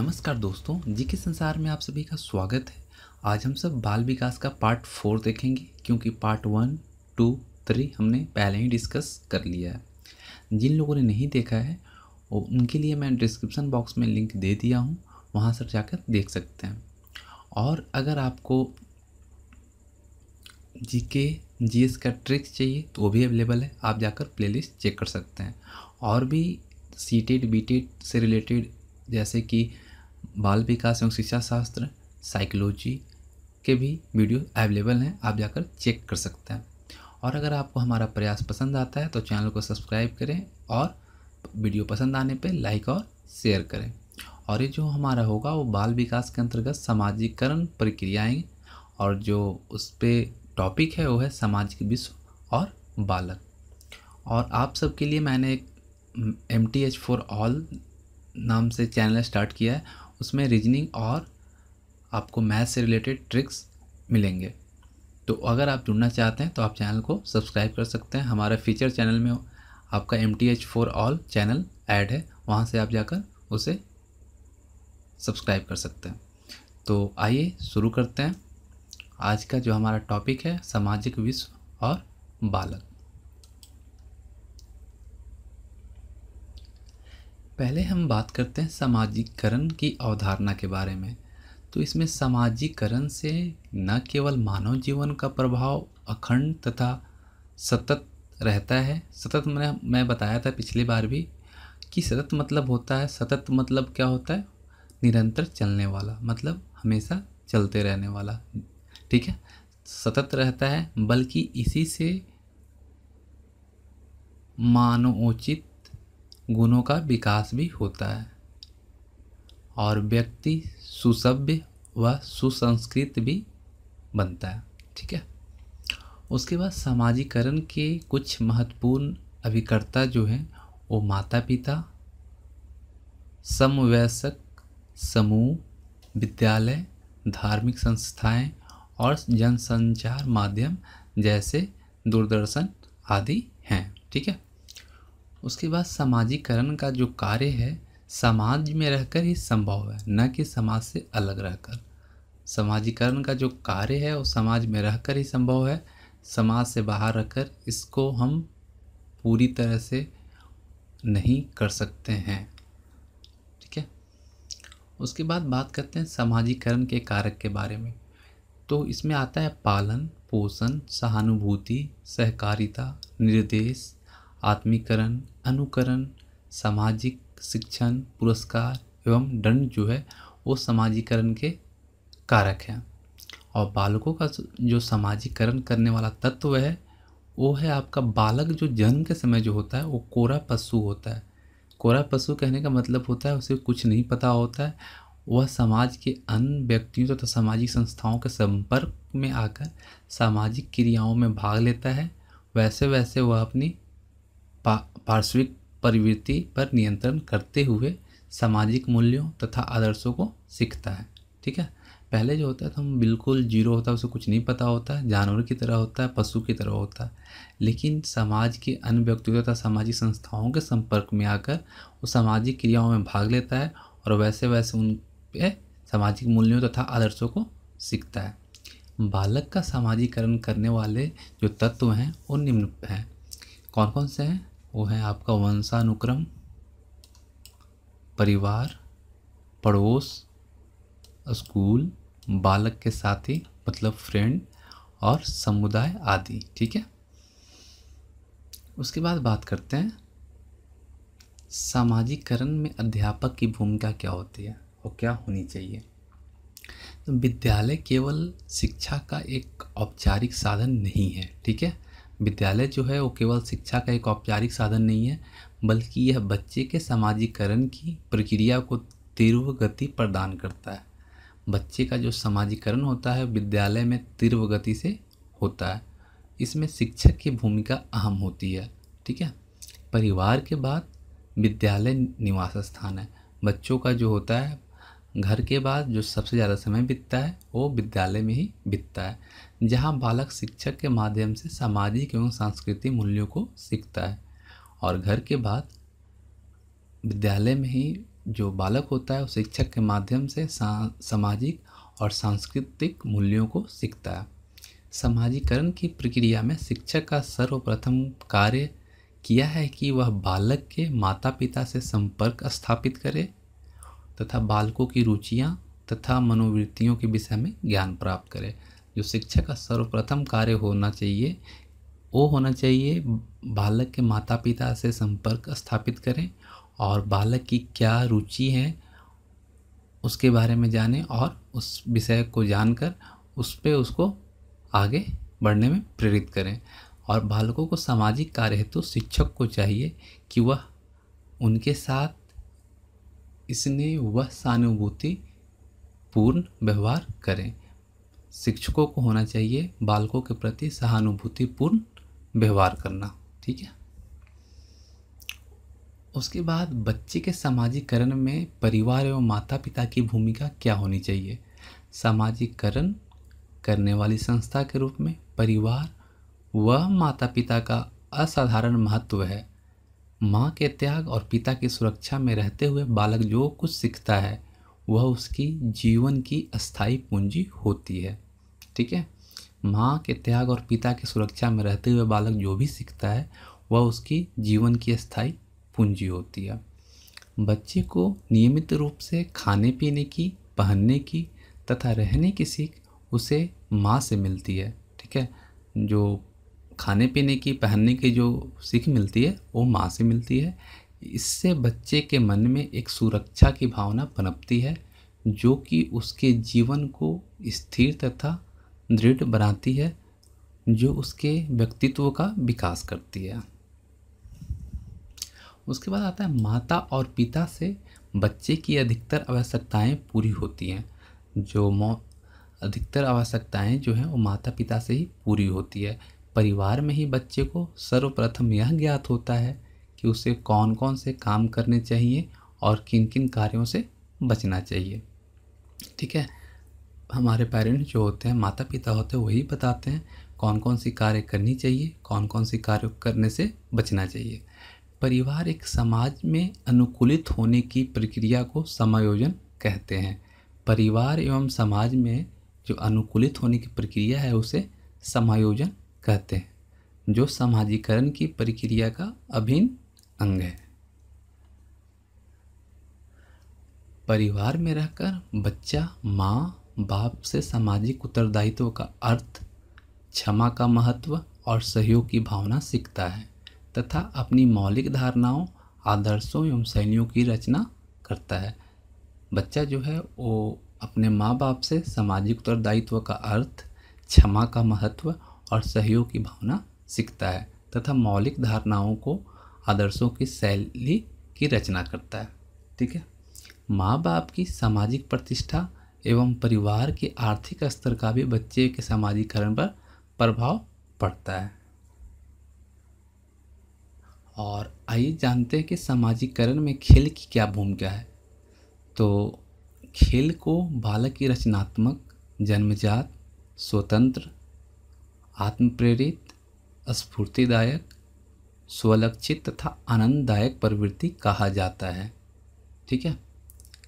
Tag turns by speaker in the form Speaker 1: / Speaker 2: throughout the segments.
Speaker 1: नमस्कार दोस्तों जी के संसार में आप सभी का स्वागत है आज हम सब बाल विकास का पार्ट फोर देखेंगे क्योंकि पार्ट वन टू थ्री हमने पहले ही डिस्कस कर लिया है जिन लोगों ने नहीं देखा है उनके लिए मैं डिस्क्रिप्शन बॉक्स में लिंक दे दिया हूँ वहाँ से जाकर देख सकते हैं और अगर आपको जी के जी एस का ट्रिक्स चाहिए तो वो भी अवेलेबल है आप जाकर प्लेलिस्ट चेक कर सकते हैं और भी सी टेड बी टेड से रिलेटेड जैसे कि बाल विकास एवं शिक्षा शास्त्र साइकोलॉजी के भी वीडियो अवेलेबल हैं आप जाकर चेक कर सकते हैं और अगर आपको हमारा प्रयास पसंद आता है तो चैनल को सब्सक्राइब करें और वीडियो पसंद आने पर लाइक और शेयर करें और ये जो हमारा होगा वो बाल विकास के अंतर्गत सामाजिकरण प्रक्रियाएँ और जो उस पर टॉपिक है वो है सामाजिक विश्व और बालक और आप सबके लिए मैंने एक M T H for all नाम से चैनल स्टार्ट किया है उसमें रीजनिंग और आपको मैथ से रिलेटेड ट्रिक्स मिलेंगे तो अगर आप जुड़ना चाहते हैं तो आप चैनल को सब्सक्राइब कर सकते हैं हमारे फीचर चैनल में आपका M T H for all channel add है वहाँ से आप जाकर उसे सब्सक्राइब कर सकते हैं तो आइए शुरू करते हैं आज का जो हमारा टॉपिक है सामाजिक विश्व और बालक पहले हम बात करते हैं सामाजिकरण की अवधारणा के बारे में तो इसमें सामाजिकरण से न केवल मानव जीवन का प्रभाव अखंड तथा सतत रहता है सतत मैंने मैं बताया था पिछली बार भी कि सतत मतलब होता है सतत मतलब क्या होता है निरंतर चलने वाला मतलब हमेशा चलते रहने वाला ठीक है सतत रहता है बल्कि इसी से मानवोचित गुणों का विकास भी होता है और व्यक्ति सुसभ्य व सुसंस्कृत भी बनता है ठीक है उसके बाद समाजीकरण के कुछ महत्वपूर्ण अभिकर्ता जो हैं वो माता पिता समवयस्क समूह विद्यालय धार्मिक संस्थाएं और जनसंचार माध्यम जैसे दूरदर्शन आदि हैं ठीक है उसके बाद समाजीकरण का जो कार्य है समाज में रहकर ही संभव है न कि समाज से अलग रहकर समाजीकरण का जो कार्य है वो समाज में रहकर ही संभव है समाज से बाहर रहकर इसको हम पूरी तरह से नहीं कर सकते हैं ठीक है उसके बाद बात करते हैं समाजीकरण के कारक के बारे में तो इसमें आता है पालन पोषण सहानुभूति सहकारिता निर्देश आत्मीकरण अनुकरण सामाजिक शिक्षण पुरस्कार एवं दंड जो है वो समाजीकरण के कारक हैं और बालकों का जो समाजीकरण करने वाला तत्व है वो है आपका बालक जो जन्म के समय जो होता है वो कोरा पशु होता है कोरा पशु कहने का मतलब होता है उसे कुछ नहीं पता होता है वह समाज के अन्य व्यक्तियों तथा तो सामाजिक संस्थाओं के संपर्क में आकर सामाजिक क्रियाओं में भाग लेता है वैसे वैसे वह अपनी पार्श्विक परिवृत्ति पर नियंत्रण करते हुए सामाजिक मूल्यों तथा आदर्शों को सीखता है ठीक है पहले जो होता है तो हम बिल्कुल जीरो होता है उसे कुछ नहीं पता होता है जानवर की तरह होता है पशु की तरह होता है लेकिन समाज के अन्य व्यक्तियों तथा सामाजिक संस्थाओं के संपर्क में आकर वो सामाजिक क्रियाओं में भाग लेता है और वैसे वैसे उन पर सामाजिक मूल्यों तथा आदर्शों को सीखता है बालक का सामाजिकरण करने वाले जो तत्व हैं वो निम्न हैं कौन कौन से हैं वो है आपका वंशानुक्रम परिवार पड़ोस स्कूल बालक के साथी मतलब फ्रेंड और समुदाय आदि ठीक है उसके बाद बात करते हैं सामाजिकरण में अध्यापक की भूमिका क्या होती है और क्या होनी चाहिए तो विद्यालय केवल शिक्षा का एक औपचारिक साधन नहीं है ठीक है विद्यालय जो है वो केवल शिक्षा का एक औपचारिक साधन नहीं है बल्कि यह बच्चे के सामाजिकरण की प्रक्रिया को तीव्र गति प्रदान करता है बच्चे का जो समाजीकरण होता है विद्यालय में तीव्र गति से होता है इसमें शिक्षक की भूमिका अहम होती है ठीक है परिवार के बाद विद्यालय निवास स्थान है बच्चों का जो होता है घर के बाद जो सबसे ज़्यादा समय बीतता है वो विद्यालय में ही बीतता है जहाँ बालक शिक्षक के माध्यम से सामाजिक एवं सांस्कृतिक मूल्यों को सीखता है और घर के बाद विद्यालय में ही जो बालक होता है वो शिक्षक के माध्यम से सामाजिक और सांस्कृतिक मूल्यों को सीखता है समाजीकरण की प्रक्रिया में शिक्षक का सर्वप्रथम कार्य किया है कि वह बालक के माता पिता से संपर्क स्थापित करे तथा बालकों की रुचियाँ तथा मनोवृत्तियों के विषय में ज्ञान प्राप्त करें जो शिक्षा का सर्वप्रथम कार्य होना चाहिए वो होना चाहिए बालक के माता पिता से संपर्क स्थापित करें और बालक की क्या रुचि है उसके बारे में जानें और उस विषय को जानकर उस पर उसको आगे बढ़ने में प्रेरित करें और बालकों को सामाजिक कार्य हेतु तो शिक्षक को चाहिए कि वह उनके साथ इसने वह सहानुभूति पूर्ण व्यवहार करें शिक्षकों को होना चाहिए बालकों के प्रति सहानुभूतिपूर्ण व्यवहार करना ठीक है उसके बाद बच्चे के सामाजिकरण में परिवार एवं माता पिता की भूमिका क्या होनी चाहिए सामाजिकरण करने वाली संस्था के रूप में परिवार व माता पिता का असाधारण महत्व है माँ के त्याग और पिता की सुरक्षा में रहते हुए बालक जो कुछ सीखता है वह उसकी जीवन की अस्थाई पूंजी होती है ठीक है माँ के त्याग और पिता की सुरक्षा में रहते हुए बालक जो भी सीखता है वह उसकी जीवन की अस्थाई पूंजी होती है बच्चे को नियमित रूप से खाने पीने की पहनने की तथा रहने की सीख उसे माँ से मिलती है ठीक है जो खाने पीने की पहनने की जो सीख मिलती है वो माँ से मिलती है इससे बच्चे के मन में एक सुरक्षा की भावना पनपती है जो कि उसके जीवन को स्थिर तथा दृढ़ बनाती है जो उसके व्यक्तित्व का विकास करती है उसके बाद आता है माता और पिता से बच्चे की अधिकतर आवश्यकताएं पूरी होती हैं जो अधिकतर आवश्यकताएं जो हैं वो माता पिता से ही पूरी होती है परिवार में ही बच्चे को सर्वप्रथम यह ज्ञात होता है कि उसे कौन कौन से काम करने चाहिए और किन किन कार्यों से बचना चाहिए ठीक है हमारे पेरेंट्स जो होते हैं माता पिता होते हैं वही बताते हैं कौन कौन सी कार्य करनी चाहिए कौन कौन सी कार्य करने से बचना चाहिए परिवार एक समाज में अनुकूलित होने की प्रक्रिया को समायोजन कहते हैं परिवार एवं समाज में जो अनुकूलित होने की प्रक्रिया है उसे समायोजन कहते हैं जो समाजीकरण की प्रक्रिया का अभिन्न अंग है परिवार में रहकर बच्चा माँ बाप से सामाजिक उत्तरदायित्व का अर्थ क्षमा का महत्व और सहयोग की भावना सीखता है तथा अपनी मौलिक धारणाओं आदर्शों एवं शैलियों की रचना करता है बच्चा जो है वो अपने माँ बाप से सामाजिक उत्तरदायित्व का अर्थ क्षमा का महत्व और सहयोग की भावना सीखता है तथा मौलिक धारणाओं को आदर्शों की शैली की रचना करता है ठीक है माँ बाप की सामाजिक प्रतिष्ठा एवं परिवार के आर्थिक स्तर का भी बच्चे के सामाजिकरण पर प्रभाव पड़ता है और आइए जानते हैं कि समाजीकरण में खेल की क्या भूमिका है तो खेल को बालक की रचनात्मक जन्मजात स्वतंत्र आत्मप्रेरित स्फूर्तिदायक स्वलक्षित तथा आनंददायक प्रवृत्ति कहा जाता है ठीक है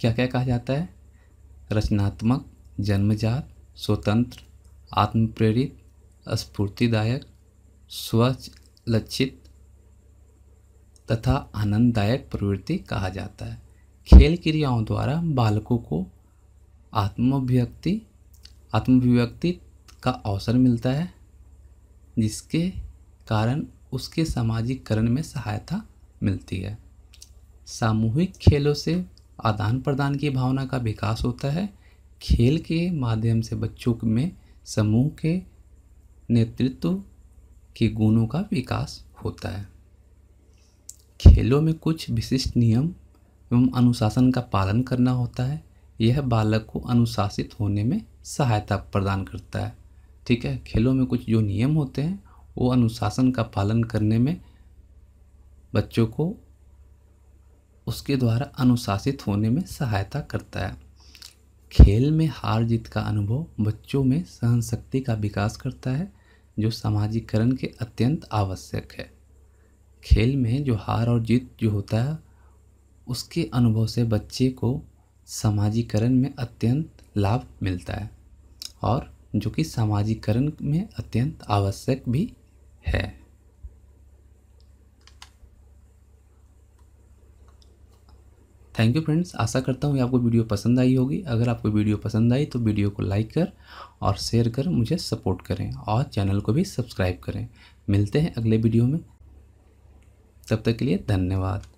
Speaker 1: क्या क्या कहा जाता है रचनात्मक जन्मजात स्वतंत्र आत्मप्रेरित स्फूर्तिदायक स्वलक्षित तथा आनंददायक प्रवृत्ति कहा जाता है खेल क्रियाओं द्वारा बालकों को आत्माभिव्यक्ति आत्मव्यक्ति का अवसर मिलता है जिसके कारण उसके सामाजिककरण में सहायता मिलती है सामूहिक खेलों से आदान प्रदान की भावना का विकास होता है खेल के माध्यम से बच्चों में समूह के नेतृत्व के गुणों का विकास होता है खेलों में कुछ विशिष्ट नियम एवं अनुशासन का पालन करना होता है यह बालक को अनुशासित होने में सहायता प्रदान करता है ठीक है खेलों में कुछ जो नियम होते हैं वो अनुशासन का पालन करने में बच्चों को उसके द्वारा अनुशासित होने में सहायता करता है खेल में हार जीत का अनुभव बच्चों में सहन शक्ति का विकास करता है जो सामाजिकरण के अत्यंत आवश्यक है खेल में जो हार और जीत जो होता है उसके अनुभव से बच्चे को सामाजिकरण में अत्यंत लाभ मिलता है और जो कि सामाजिकरण में अत्यंत आवश्यक भी है थैंक यू फ्रेंड्स आशा करता हूँ आपको वीडियो पसंद आई होगी अगर आपको वीडियो पसंद आई तो वीडियो को लाइक कर और शेयर कर मुझे सपोर्ट करें और चैनल को भी सब्सक्राइब करें मिलते हैं अगले वीडियो में तब तक के लिए धन्यवाद